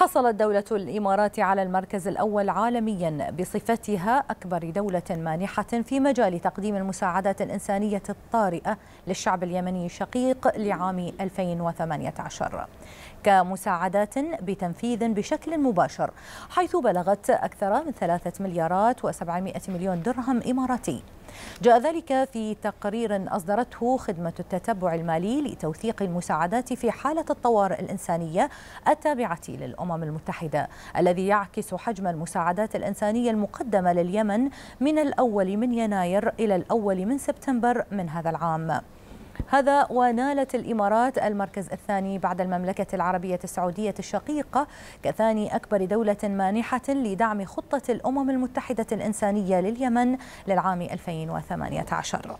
حصلت دولة الإمارات على المركز الأول عالميا بصفتها أكبر دولة مانحة في مجال تقديم المساعدات الإنسانية الطارئة للشعب اليمني الشقيق لعام 2018 كمساعدات بتنفيذ بشكل مباشر حيث بلغت أكثر من 3 مليارات و700 مليون درهم إماراتي جاء ذلك في تقرير أصدرته خدمة التتبع المالي لتوثيق المساعدات في حالة الطوارئ الإنسانية التابعة للأمم المتحدة الذي يعكس حجم المساعدات الإنسانية المقدمة لليمن من الأول من يناير إلى الأول من سبتمبر من هذا العام هذا ونالت الإمارات المركز الثاني بعد المملكة العربية السعودية الشقيقة كثاني أكبر دولة مانحة لدعم خطة الأمم المتحدة الإنسانية لليمن للعام 2018